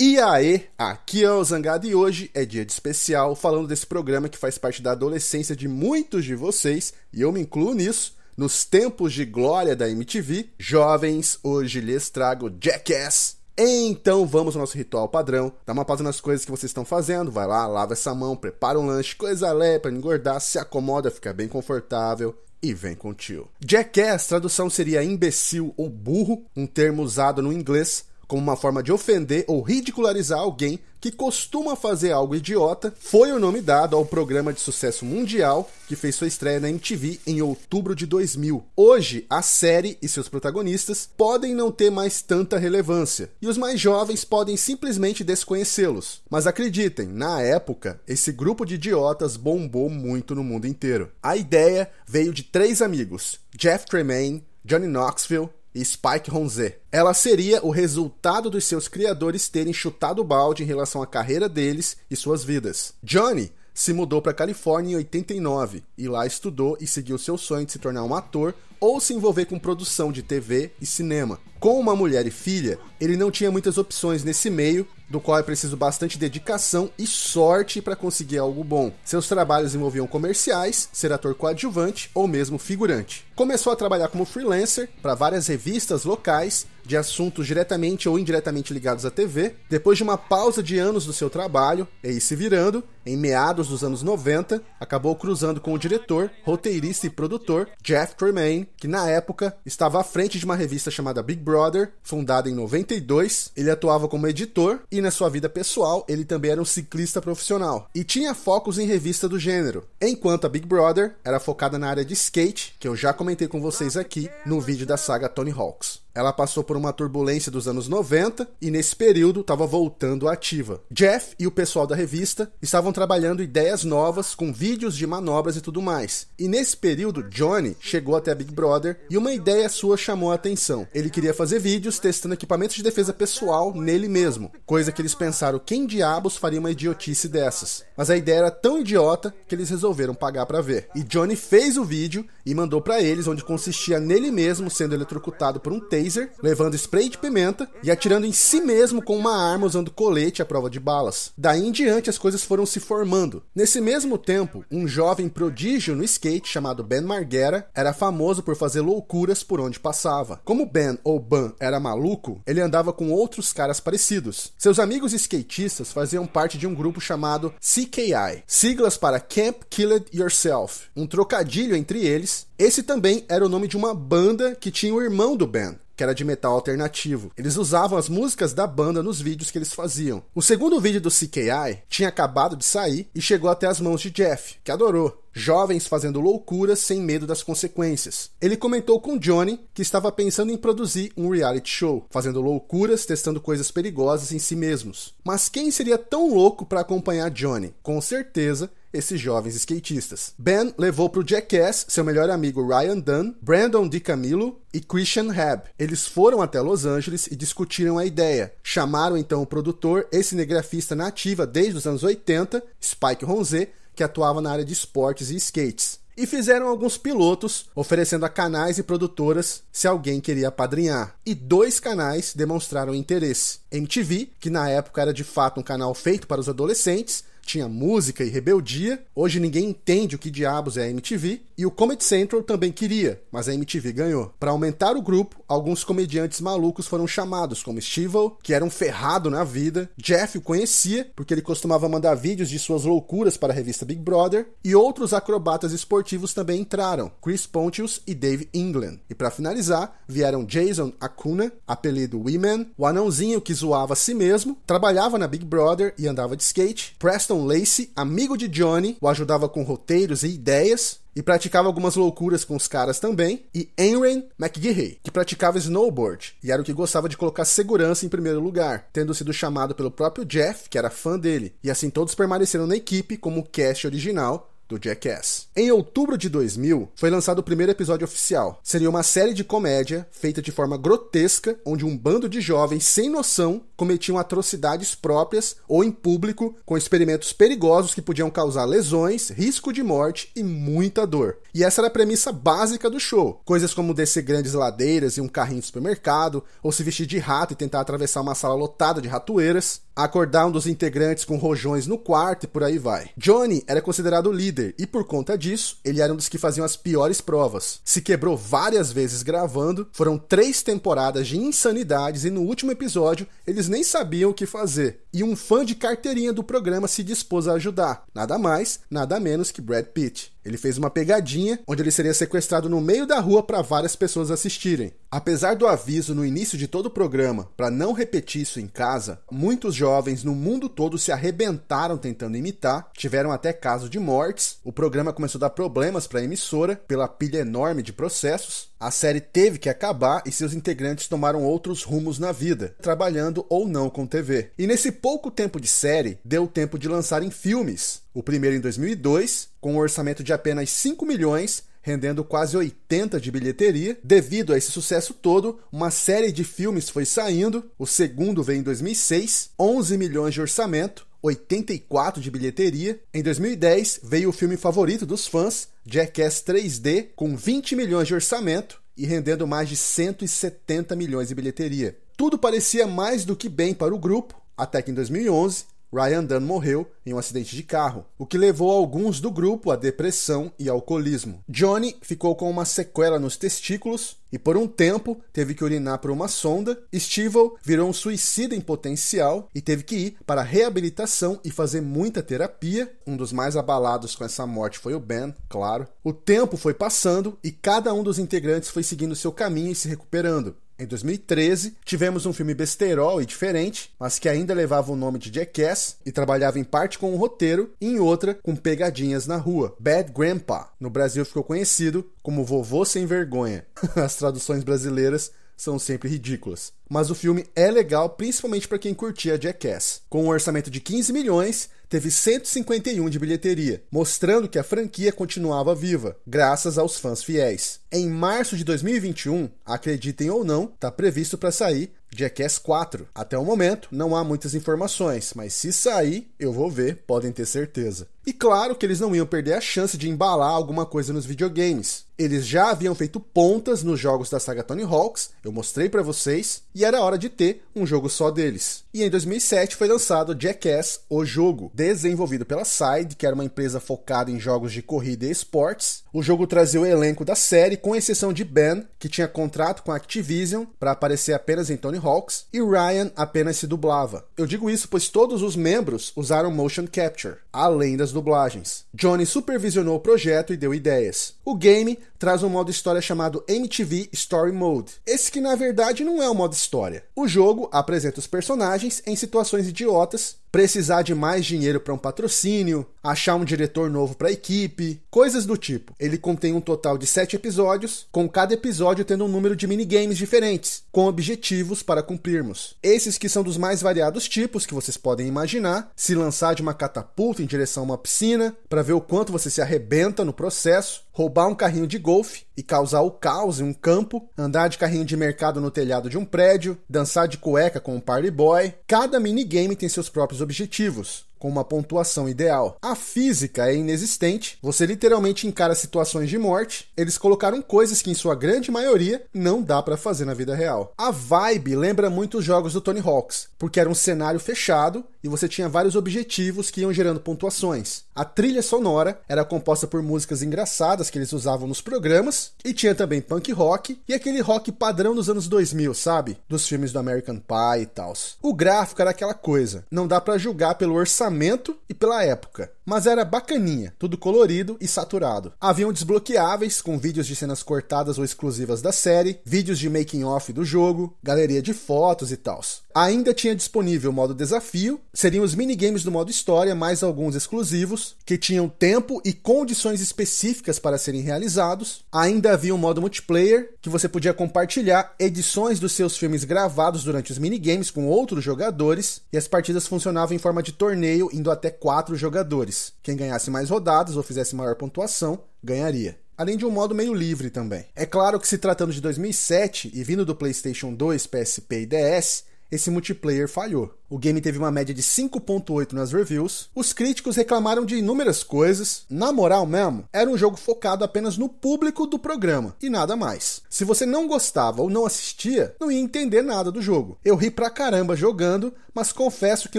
E aí, aqui é o Zangado e hoje é dia de especial, falando desse programa que faz parte da adolescência de muitos de vocês, e eu me incluo nisso. Nos tempos de glória da MTV, jovens, hoje lhes trago Jackass. Então vamos ao nosso ritual padrão. Dá uma pausa nas coisas que vocês estão fazendo. Vai lá, lava essa mão, prepara um lanche, coisa leve para engordar, se acomoda, fica bem confortável e vem com o tio. Jackass, tradução seria imbecil ou burro, um termo usado no inglês como uma forma de ofender ou ridicularizar alguém que costuma fazer algo idiota, foi o nome dado ao programa de sucesso mundial que fez sua estreia na MTV em outubro de 2000. Hoje, a série e seus protagonistas podem não ter mais tanta relevância, e os mais jovens podem simplesmente desconhecê-los. Mas acreditem, na época, esse grupo de idiotas bombou muito no mundo inteiro. A ideia veio de três amigos: Jeff Tremaine, Johnny Knoxville e Spike Ronze. Ela seria o resultado dos seus criadores terem chutado o balde em relação à carreira deles e suas vidas. Johnny se mudou para Califórnia em 89 e lá estudou e seguiu seu sonho de se tornar um ator ou se envolver com produção de TV e cinema. Com uma mulher e filha, ele não tinha muitas opções nesse meio do qual é preciso bastante dedicação e sorte para conseguir algo bom. Seus trabalhos envolviam comerciais, ser ator coadjuvante ou mesmo figurante. Começou a trabalhar como freelancer para várias revistas locais de assuntos diretamente ou indiretamente ligados à TV. Depois de uma pausa de anos do seu trabalho, e se virando, em meados dos anos 90, acabou cruzando com o diretor, roteirista e produtor Jeff Tremaine, que na época estava à frente de uma revista chamada Big Brother, fundada em 92. Ele atuava como editor e na sua vida pessoal ele também era um ciclista profissional e tinha focos em revista do gênero. Enquanto a Big Brother era focada na área de skate, que eu já comentei com vocês aqui no vídeo da saga Tony Hawk's. Ela passou por uma turbulência dos anos 90 e nesse período estava voltando ativa. Jeff e o pessoal da revista estavam trabalhando ideias novas com vídeos de manobras e tudo mais. E nesse período, Johnny chegou até a Big Brother e uma ideia sua chamou a atenção. Ele queria fazer vídeos testando equipamentos de defesa pessoal nele mesmo, coisa que eles pensaram quem diabos faria uma idiotice dessas. Mas a ideia era tão idiota que eles resolveram pagar para ver. E Johnny fez o vídeo e mandou para eles onde consistia nele mesmo sendo eletrocutado por um taser taser, levando spray de pimenta e atirando em si mesmo com uma arma usando colete à prova de balas. Daí em diante as coisas foram se formando. Nesse mesmo tempo, um jovem prodígio no skate chamado Ben Marguera era famoso por fazer loucuras por onde passava. Como Ben ou Ban era maluco, ele andava com outros caras parecidos. Seus amigos skatistas faziam parte de um grupo chamado CKI, siglas para Camp Killed Yourself, um trocadilho entre eles esse também era o nome de uma banda que tinha o irmão do Ben, que era de metal alternativo. Eles usavam as músicas da banda nos vídeos que eles faziam. O segundo vídeo do CKI tinha acabado de sair e chegou até as mãos de Jeff, que adorou. Jovens fazendo loucuras sem medo das consequências. Ele comentou com Johnny que estava pensando em produzir um reality show, fazendo loucuras, testando coisas perigosas em si mesmos. Mas quem seria tão louco para acompanhar Johnny? Com certeza, esses jovens skatistas. Ben levou para o Jackass seu melhor amigo Ryan Dunn, Brandon DiCamillo e Christian Hebb. Eles foram até Los Angeles e discutiram a ideia. Chamaram então o produtor e cinegrafista nativa desde os anos 80, Spike Ronze, que atuava na área de esportes e skates. E fizeram alguns pilotos, oferecendo a canais e produtoras se alguém queria apadrinhar. E dois canais demonstraram interesse. MTV, que na época era de fato um canal feito para os adolescentes, tinha música e rebeldia. Hoje ninguém entende o que diabos é a MTV. E o Comedy Central também queria, mas a MTV ganhou. Para aumentar o grupo, alguns comediantes malucos foram chamados, como Stival, que era um ferrado na vida. Jeff o conhecia, porque ele costumava mandar vídeos de suas loucuras para a revista Big Brother. E outros acrobatas esportivos também entraram, Chris Pontius e Dave England. E para finalizar, vieram Jason Acuna, apelido Women, o anãozinho que zoava a si mesmo, trabalhava na Big Brother e andava de skate, Preston Jason Lacey, amigo de Johnny, o ajudava com roteiros e ideias, e praticava algumas loucuras com os caras também, e Enren McGehee, que praticava snowboard e era o que gostava de colocar segurança em primeiro lugar, tendo sido chamado pelo próprio Jeff, que era fã dele, e assim todos permaneceram na equipe como o cast original do Jackass. Em outubro de 2000, foi lançado o primeiro episódio oficial. Seria uma série de comédia feita de forma grotesca, onde um bando de jovens sem noção cometiam atrocidades próprias ou em público, com experimentos perigosos que podiam causar lesões, risco de morte e muita dor. E essa era a premissa básica do show. Coisas como descer grandes ladeiras e um carrinho de supermercado, ou se vestir de rato e tentar atravessar uma sala lotada de ratoeiras, acordar um dos integrantes com rojões no quarto e por aí vai. Johnny era considerado líder e por conta disso, ele era um dos que faziam as piores provas. Se quebrou várias vezes gravando, foram três temporadas de insanidades e no último episódio eles nem sabiam o que fazer. E um fã de carteirinha do programa se dispôs a ajudar, nada mais, nada menos que Brad Pitt. Ele fez uma pegadinha onde ele seria sequestrado no meio da rua para várias pessoas assistirem. Apesar do aviso no início de todo o programa para não repetir isso em casa, muitos jovens no mundo todo se arrebentaram tentando imitar, tiveram até caso de mortes. O programa começou a dar problemas para a emissora pela pilha enorme de processos. A série teve que acabar e seus integrantes tomaram outros rumos na vida, trabalhando ou não com TV. E nesse pouco tempo de série, deu tempo de lançarem filmes. O primeiro em 2002, com um orçamento de apenas 5 milhões, rendendo quase 80 de bilheteria. Devido a esse sucesso todo, uma série de filmes foi saindo. O segundo veio em 2006, 11 milhões de orçamento, 84 de bilheteria. Em 2010, veio o filme favorito dos fãs, Jackass 3D, com 20 milhões de orçamento e rendendo mais de 170 milhões de bilheteria. Tudo parecia mais do que bem para o grupo, até que em 2011 Ryan Dunn morreu em um acidente de carro, o que levou alguns do grupo à depressão e alcoolismo. Johnny ficou com uma sequela nos testículos e, por um tempo, teve que urinar por uma sonda. Stivell virou um suicida em potencial e teve que ir para reabilitação e fazer muita terapia. Um dos mais abalados com essa morte foi o Ben, claro. O tempo foi passando e cada um dos integrantes foi seguindo seu caminho e se recuperando. Em 2013, tivemos um filme besterol e diferente, mas que ainda levava o nome de Jackass e trabalhava em parte com o um roteiro e em outra com pegadinhas na rua, Bad Grandpa. No Brasil ficou conhecido como Vovô Sem Vergonha. As traduções brasileiras são sempre ridículas. Mas o filme é legal, principalmente para quem curtia Jackass. Com um orçamento de 15 milhões, teve 151 de bilheteria, mostrando que a franquia continuava viva, graças aos fãs fiéis. Em março de 2021, acreditem ou não, está previsto para sair Jackass 4. Até o momento, não há muitas informações, mas se sair, eu vou ver, podem ter certeza. E claro que eles não iam perder a chance de embalar alguma coisa nos videogames. Eles já haviam feito pontas nos jogos da saga Tony Hawks, eu mostrei para vocês, e era hora de ter um jogo só deles. E em 2007 foi lançado Jackass, o jogo, desenvolvido pela Side, que era uma empresa focada em jogos de corrida e esportes. O jogo trazia o elenco da série, com exceção de Ben, que tinha contrato com a Activision para aparecer apenas em Tony Hawks, e Ryan apenas se dublava. Eu digo isso pois todos os membros usaram motion capture, além das dublagens. Johnny supervisionou o projeto e deu ideias. O game traz um modo história chamado MTV Story Mode. Esse que na verdade não é um modo história. O jogo apresenta os personagens em situações idiotas, precisar de mais dinheiro para um patrocínio, achar um diretor novo para a equipe, coisas do tipo. Ele contém um total de sete episódios, com cada episódio tendo um número de minigames diferentes, com objetivos para cumprirmos. Esses que são dos mais variados tipos que vocês podem imaginar: se lançar de uma catapulta em direção a uma piscina para ver o quanto você se arrebenta no processo, roubar um carrinho de golfe e causar o caos em um campo, andar de carrinho de mercado no telhado de um prédio, dançar de cueca com um party boy. Cada minigame tem seus próprios objetivos com uma pontuação ideal. A física é inexistente, você literalmente encara situações de morte. Eles colocaram coisas que, em sua grande maioria, não dá para fazer na vida real. A vibe lembra muito os jogos do Tony Hawks, porque era um cenário fechado e você tinha vários objetivos que iam gerando pontuações. A trilha sonora era composta por músicas engraçadas que eles usavam nos programas e tinha também punk rock e aquele rock padrão dos anos 2000, sabe? Dos filmes do American Pie e tal. O gráfico era aquela coisa, não dá para julgar pelo orçamento e pela época mas era bacaninha, tudo colorido e saturado. Haviam desbloqueáveis com vídeos de cenas cortadas ou exclusivas da série, vídeos de making off do jogo, galeria de fotos e tals. Ainda tinha disponível o modo desafio, seriam os minigames do modo história, mais alguns exclusivos, que tinham tempo e condições específicas para serem realizados. Ainda havia um modo multiplayer, que você podia compartilhar edições dos seus filmes gravados durante os minigames com outros jogadores, e as partidas funcionavam em forma de torneio, indo até quatro jogadores quem ganhasse mais rodadas ou fizesse maior pontuação ganharia. Além de um modo meio livre também. É claro que se tratando de 2007 e vindo do PlayStation 2, PSP e DS, esse multiplayer falhou. O game teve uma média de 5.8 nas reviews. Os críticos reclamaram de inúmeras coisas. Na moral mesmo, era um jogo focado apenas no público do programa e nada mais. Se você não gostava ou não assistia, não ia entender nada do jogo. Eu ri pra caramba jogando, mas confesso que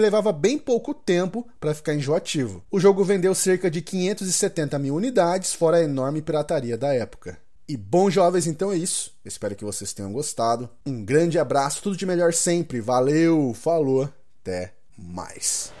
levava bem pouco tempo para ficar enjoativo. O jogo vendeu cerca de 570 mil unidades, fora a enorme pirataria da época. E bom, jovens, então é isso. Espero que vocês tenham gostado. Um grande abraço, tudo de melhor sempre. Valeu, falou, até mais.